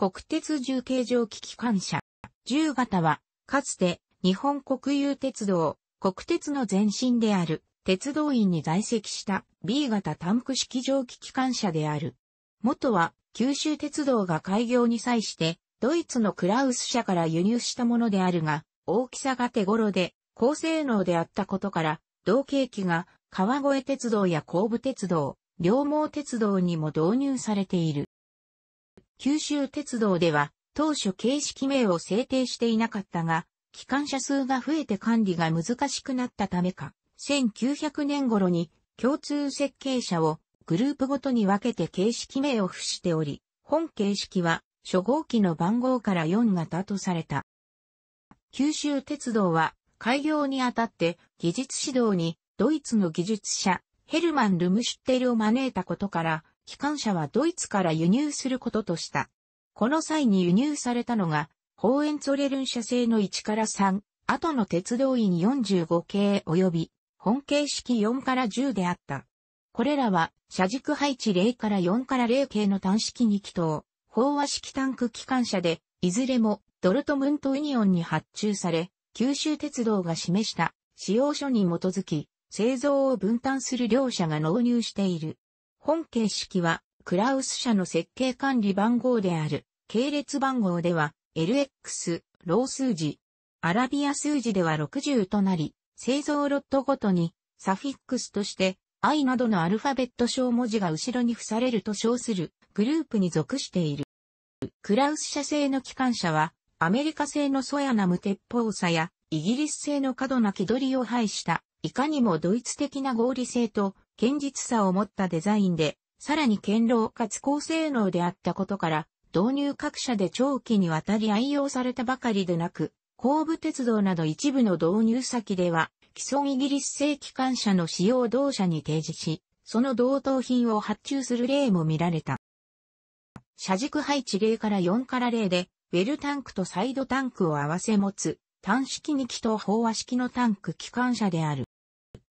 国鉄重形状機機関車。重型は、かつて日本国有鉄道、国鉄の前身である鉄道院に在籍した B 型タンク式蒸気機関車である。元は九州鉄道が開業に際してドイツのクラウス社から輸入したものであるが、大きさが手頃で高性能であったことから、同型機が川越鉄道や神武鉄道、両毛鉄道にも導入されている。九州鉄道では、当初形式名を制定していなかったが、機関車数が増えて管理が難しくなったためか、1900年頃に共通設計者をグループごとに分けて形式名を付しており、本形式は初号機の番号から4型とされた。九州鉄道は開業にあたって技術指導にドイツの技術者ヘルマン・ルムシュッテルを招いたことから機関車はドイツから輸入することとした。この際に輸入されたのが、ホーエンツォレルン社製の1から3、後の鉄道員45系及び、本形式4から10であった。これらは、車軸配置0から4から0系の単式2気筒、飽和式タンク機関車で、いずれもドルトムントユニオンに発注され、九州鉄道が示した使用書に基づき、製造を分担する両社が納入している。本形式は、クラウス社の設計管理番号である、系列番号では、LX、ロー数字、アラビア数字では60となり、製造ロットごとに、サフィックスとして、I などのアルファベット小文字が後ろに付されると称するグループに属している。クラウス社製の機関車は、アメリカ製のソヤナム鉄砲さや、イギリス製の過度な気取りを排した、いかにもドイツ的な合理性と堅実さを持ったデザインで、さらに堅牢かつ高性能であったことから、導入各社で長期にわたり愛用されたばかりでなく、後部鉄道など一部の導入先では、既存イギリス製機関車の使用同社に提示し、その同等品を発注する例も見られた。車軸配置例から4から例で、ウェルタンクとサイドタンクを合わせ持つ、単式2気筒飽和式のタンク機関車である。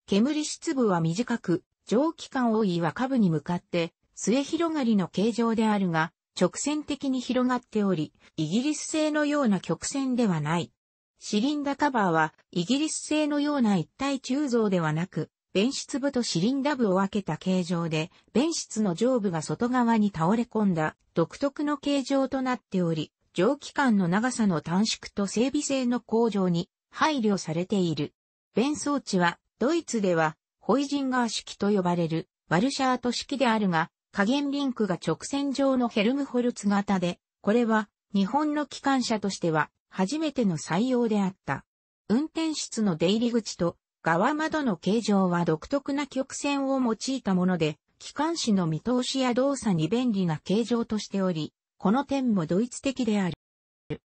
煙室部は短く、蒸気管多いは下部に向かって末広がりの形状であるが、直線的に広がっており、イギリス製のような曲線ではない。シリンダカバーは、イギリス製のような一体鋳造ではなく、弁室部とシリンダ部を分けた形状で、弁室の上部が外側に倒れ込んだ独特の形状となっており、蒸気管の長さの短縮と整備性の向上に配慮されている。弁装置は、ドイツではホイジンガー式と呼ばれるワルシャート式であるが、下限リンクが直線上のヘルムホルツ型で、これは日本の機関車としては初めての採用であった。運転室の出入り口と側窓の形状は独特な曲線を用いたもので、機関士の見通しや動作に便利な形状としており、この点もドイツ的である。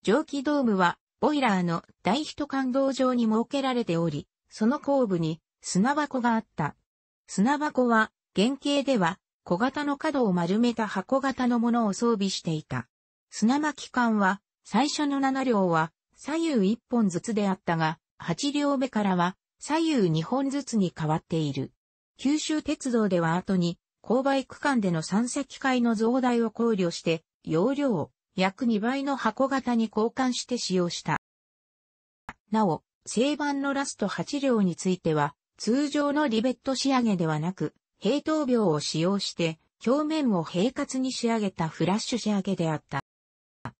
蒸気ドームは、ボイラーの大ヒト感動場に設けられており、その後部に砂箱があった。砂箱は、原型では、小型の角を丸めた箱型のものを装備していた。砂巻管は、最初の7両は、左右1本ずつであったが、8両目からは、左右2本ずつに変わっている。九州鉄道では後に、勾配区間での三席会の増大を考慮して、容量を約2倍の箱型に交換して使用した。なお、正版のラスト8両については、通常のリベット仕上げではなく、平等描を使用して、表面を平滑に仕上げたフラッシュ仕上げであった。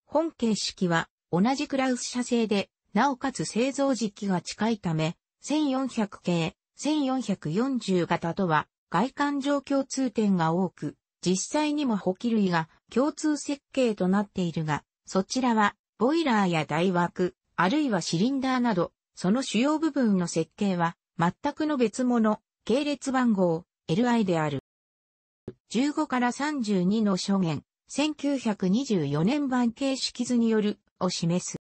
本形式は同じクラウス社製で、なおかつ製造時期が近いため、1400系、1440型とは外観上共通点が多く、実際にも補機類が共通設計となっているが、そちらはボイラーや台枠、あるいはシリンダーなど、その主要部分の設計は全くの別物、系列番号、LI である。15から32の書言、1924年版形式図によるを示す。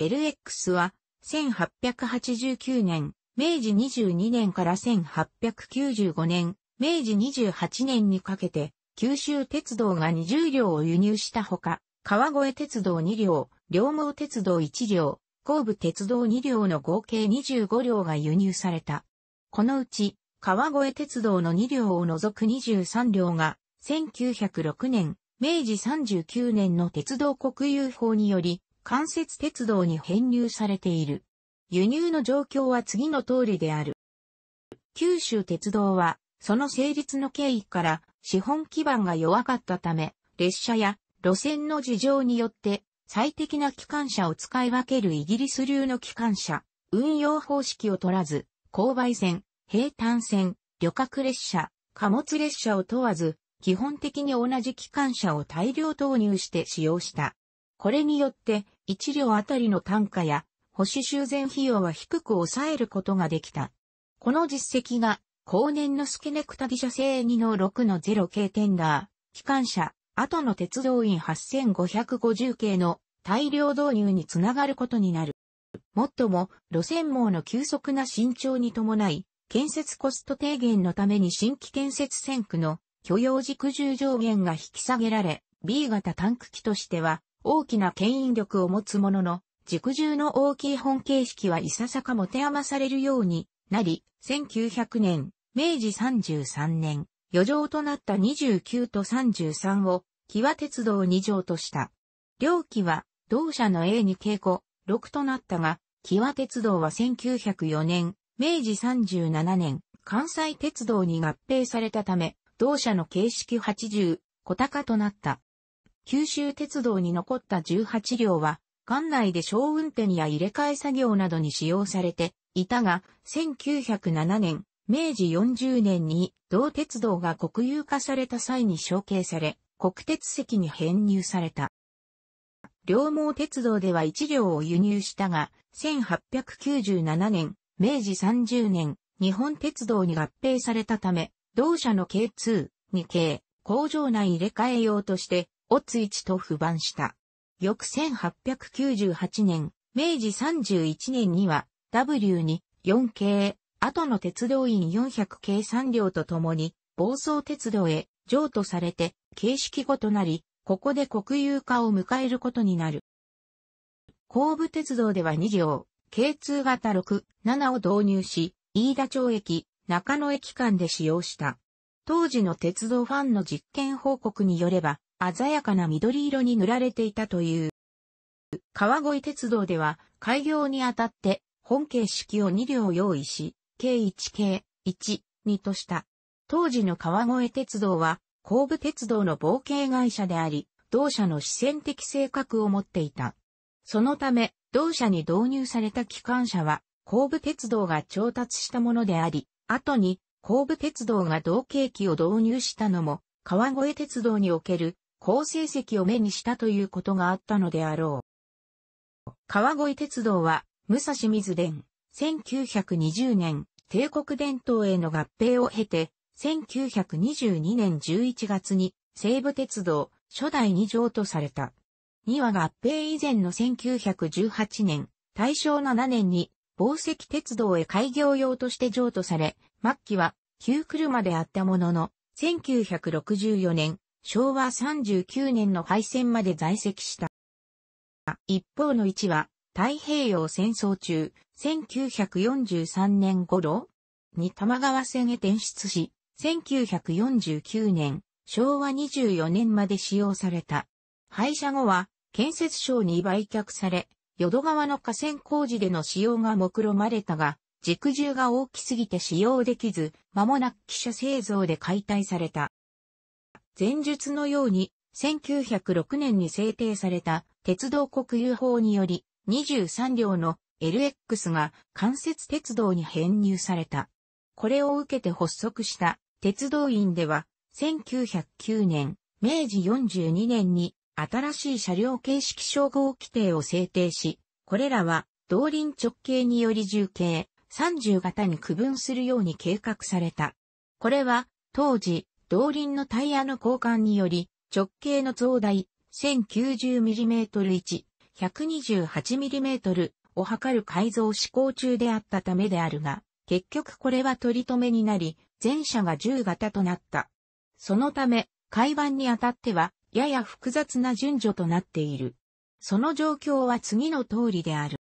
LX は1889年、明治22年から1895年、明治28年にかけて、九州鉄道が20両を輸入したほか、川越鉄道2両、両毛鉄道1両、甲部鉄道2両の合計25両が輸入された。このうち、川越鉄道の2両を除く23両が、1906年、明治39年の鉄道国有法により、関節鉄道に編入されている。輸入の状況は次の通りである。九州鉄道は、その成立の経緯から資本基盤が弱かったため、列車や路線の事情によって最適な機関車を使い分けるイギリス流の機関車、運用方式を取らず、勾配線、平坦線、旅客列車、貨物列車を問わず、基本的に同じ機関車を大量投入して使用した。これによって、1両あたりの単価や、保守修繕費用は低く抑えることができた。この実績が、後年のスケネクタィ社製2の6の0系テンダー、機関車、後の鉄道員8550系の大量導入につながることになる。もっとも、路線網の急速な伸長に伴い、建設コスト低減のために新規建設線区の許容軸重上限が引き下げられ、B 型タンク機としては大きな牽引力を持つものの、軸重の大きい本形式はいささか持て余されるようになり、1900年、明治33年、余剰となった29と33をキワ鉄道2条とした。両機は、同社の A に稽古、6となったが、キワ鉄道は1904年、明治37年、関西鉄道に合併されたため、同社の形式80、小高となった。九州鉄道に残った18両は、館内で小運転や入れ替え作業などに使用されていたが、1907年、明治40年に同鉄道が国有化された際に承継され、国鉄席に編入された。両毛鉄道では1両を輸入したが、1897年、明治30年、日本鉄道に合併されたため、同社の K2、2系、工場内入れ替え用として、オツ1と不番した。翌1898年、明治31年には、W に4系、後の鉄道員400系3両とともに、暴走鉄道へ譲渡されて、形式語となり、ここで国有化を迎えることになる。神武鉄道では2両、K2 型6、7を導入し、飯田町駅、中野駅間で使用した。当時の鉄道ファンの実験報告によれば、鮮やかな緑色に塗られていたという。川越鉄道では、開業にあたって、本形式を2両用意し、K1 K1 2とした。当時の川越鉄道は、神戸鉄道の冒険会社であり、同社の視線的性格を持っていた。そのため、同社に導入された機関車は、神戸鉄道が調達したものであり、後に神戸鉄道が同型機を導入したのも、川越鉄道における好成績を目にしたということがあったのであろう。川越鉄道は、武蔵水伝、1920年、帝国伝統への合併を経て、1922年11月に西武鉄道初代に条とされた。2話合併以前の1918年、大正7年に宝石鉄道へ開業用として譲渡され、末期は旧車であったものの、1964年、昭和39年の敗戦まで在籍した。一方の1話、太平洋戦争中、1943年頃に玉川線へ転出し、1949年、昭和24年まで使用された。廃車後は、建設省に売却され、淀川の河川工事での使用が目論まれたが、軸重が大きすぎて使用できず、間もなく汽車製造で解体された。前述のように、1906年に制定された鉄道国有法により、23両の LX が関節鉄道に編入された。これを受けて発足した鉄道院では、1909年、明治42年に新しい車両形式称号規定を制定し、これらは、動輪直径により重径、30型に区分するように計画された。これは、当時、動輪のタイヤの交換により、直径の増大、1090mm1、128mm を測る改造試行中であったためであるが、結局これは取り留めになり、前者が10型となった。そのため、海板にあたっては、やや複雑な順序となっている。その状況は次の通りである。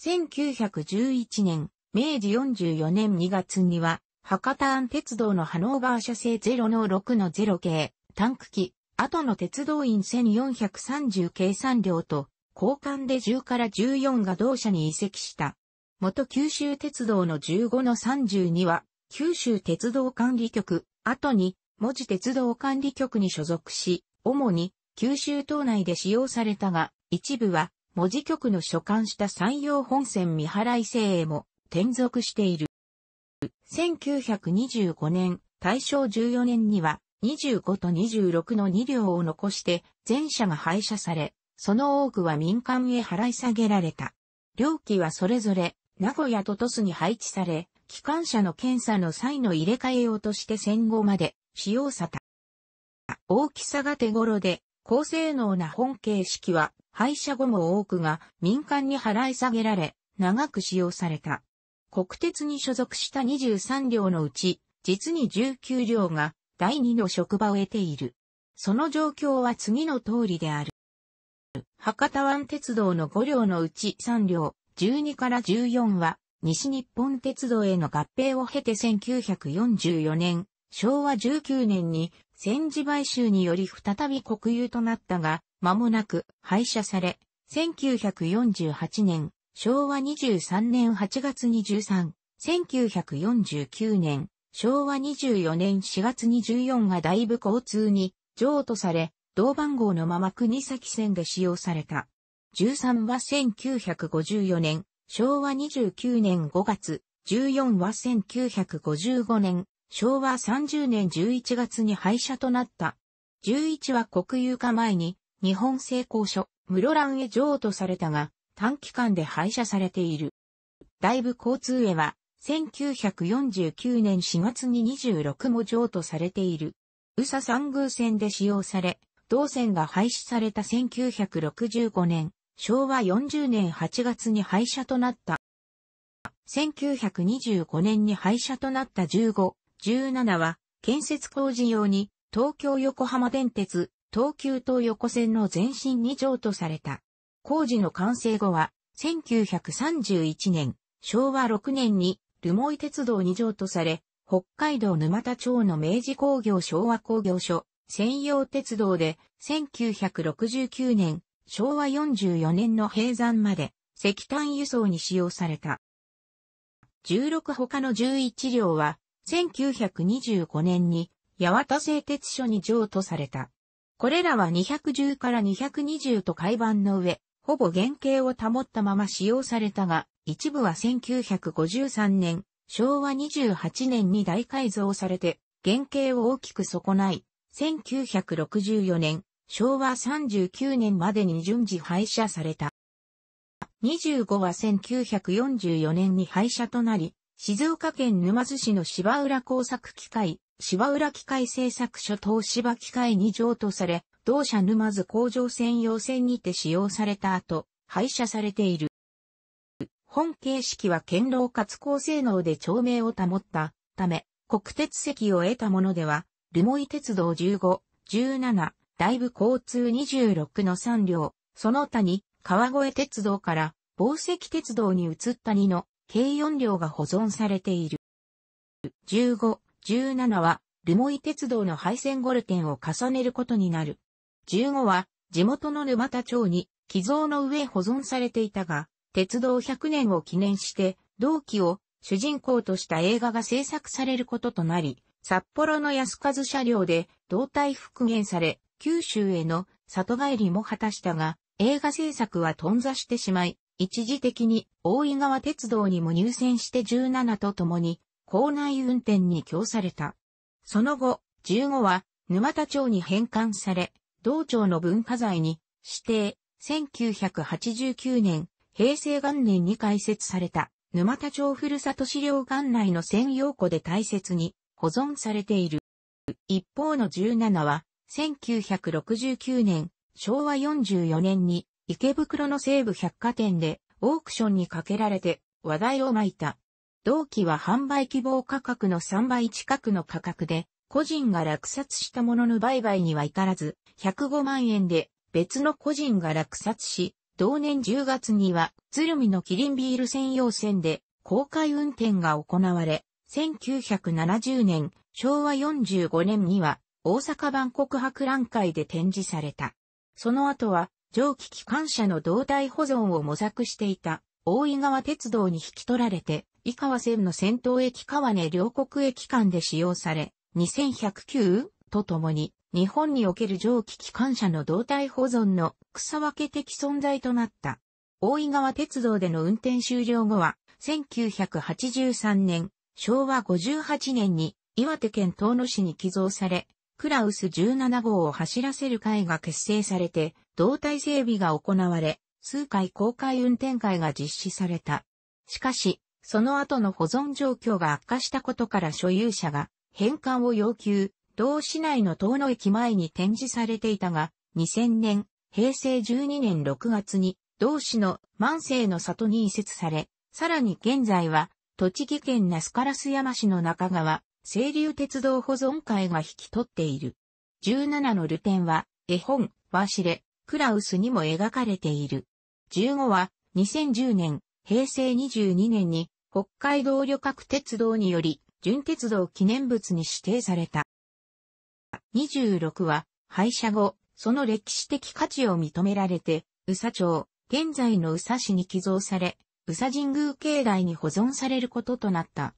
1911年、明治44年2月には、博多安鉄道のハノーバー社製0の6の0系、タンク機、後の鉄道員1430計算量と、交換で10から14が同社に移籍した。元九州鉄道の15の32は、九州鉄道管理局、後に、文字鉄道管理局に所属し、主に、九州島内で使用されたが、一部は、文字局の所管した山陽本線見払い制へも、転属している。1925年、大正14年には、25と26の2両を残して、全車が廃車され、その多くは民間へ払い下げられた。両機はそれぞれ、名古屋と都市に配置され、機関車の検査の際の入れ替え用として戦後まで使用された。大きさが手頃で、高性能な本形式は、廃車後も多くが民間に払い下げられ、長く使用された。国鉄に所属した23両のうち、実に19両が第2の職場を得ている。その状況は次の通りである。博多湾鉄道の5両のうち3両、12から14は西日本鉄道への合併を経て1944年、昭和19年に戦時買収により再び国有となったが、間もなく廃車され、1948年、昭和23年8月23、1949年、昭和24年4月24が大部交通に譲渡され、同番号のまま国崎線で使用された。13は1954年、昭和29年5月、14は1955年、昭和30年11月に廃車となった。11は国有化前に、日本製鋼所、室蘭へ譲渡されたが、短期間で廃車されている。大部交通へは、1949年4月に26も譲渡されている。宇佐三宮線で使用され、同線が廃止された1965年、昭和40年8月に廃車となった。1925年に廃車となった15、17は、建設工事用に、東京横浜電鉄、東急東横線の前身に譲渡された。工事の完成後は、1931年、昭和6年に、留萌鉄道に譲渡され、北海道沼田町の明治工業昭和工業所、専用鉄道で、1969年、昭和44年の閉山まで石炭輸送に使用された。16他の11両は1925年に八幡製鉄所に譲渡された。これらは210から220と改版の上、ほぼ原型を保ったまま使用されたが、一部は1953年、昭和28年に大改造されて、原型を大きく損ない、1964年、昭和39年までに順次廃車された。25は1944年に廃車となり、静岡県沼津市の芝浦工作機械、芝浦機械製作所等芝機械に譲渡され、同社沼津工場専用線にて使用された後、廃車されている。本形式は堅牢かつ高性能で長明を保ったため、国鉄席を得たものでは、留萌鉄道15、17、大部交通26の3両、その他に川越鉄道から宝石鉄道に移った2の計4両が保存されている。15、17は留萌鉄道の廃線ゴルテンを重ねることになる。15は地元の沼田町に寄贈の上保存されていたが、鉄道100年を記念して同期を主人公とした映画が制作されることとなり、札幌の安和車両で胴体復元され、九州への里帰りも果たしたが、映画制作は頓挫してしまい、一時的に大井川鉄道にも入線して17と共に、校内運転に供された。その後、15は沼田町に返還され、同町の文化財に指定、1989年、平成元年に開設された、沼田町ふるさと資料館内の専用庫で大切に保存されている。一方の17は、1969年、昭和44年に池袋の西部百貨店でオークションにかけられて話題を巻いた。同期は販売希望価格の3倍近くの価格で、個人が落札したものの売買には至らず、105万円で別の個人が落札し、同年10月には鶴見のキリンビール専用線で公開運転が行われ、1970年、昭和45年には大阪万国博覧会で展示された。その後は、蒸気機関車の胴体保存を模索していた、大井川鉄道に引き取られて、井川線の先頭駅川根両国駅間で使用され、2109? とともに、日本における蒸気機関車の胴体保存の草分け的存在となった。大井川鉄道での運転終了後は、1983年、昭和58年に岩手県東野市に寄贈され、クラウス17号を走らせる会が結成されて、胴体整備が行われ、数回公開運転会が実施された。しかし、その後の保存状況が悪化したことから所有者が返還を要求、同市内の遠野駅前に展示されていたが、2000年、平成12年6月に、同市の万世の里に移設され、さらに現在は、栃木県那須烏山市の中川、清流鉄道保存会が引き取っている。17のルテンは、絵本、ワシレ、クラウスにも描かれている。15は、2010年、平成22年に、北海道旅客鉄道により、純鉄道記念物に指定された。26は、廃車後、その歴史的価値を認められて、宇佐町、現在の宇佐市に寄贈され、宇佐神宮境内に保存されることとなった。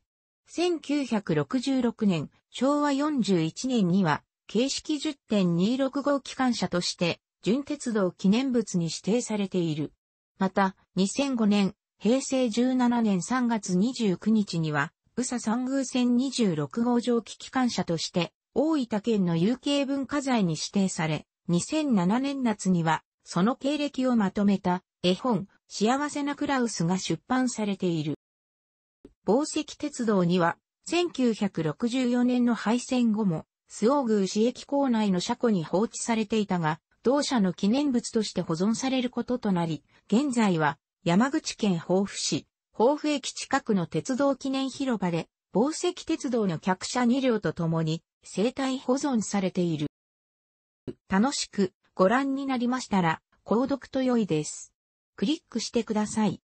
1966年、昭和41年には、形式10.26号機関車として、純鉄道記念物に指定されている。また、2005年、平成17年3月29日には、宇佐三宮線26号蒸気機関車として、大分県の有形文化財に指定され、2007年夏には、その経歴をまとめた、絵本、幸せなクラウスが出版されている。防石鉄道には、1964年の廃線後も、スオーグー市駅構内の車庫に放置されていたが、同社の記念物として保存されることとなり、現在は山口県防府市、防府駅近くの鉄道記念広場で、防石鉄道の客車2両と共に生態保存されている。楽しくご覧になりましたら、購読と良いです。クリックしてください。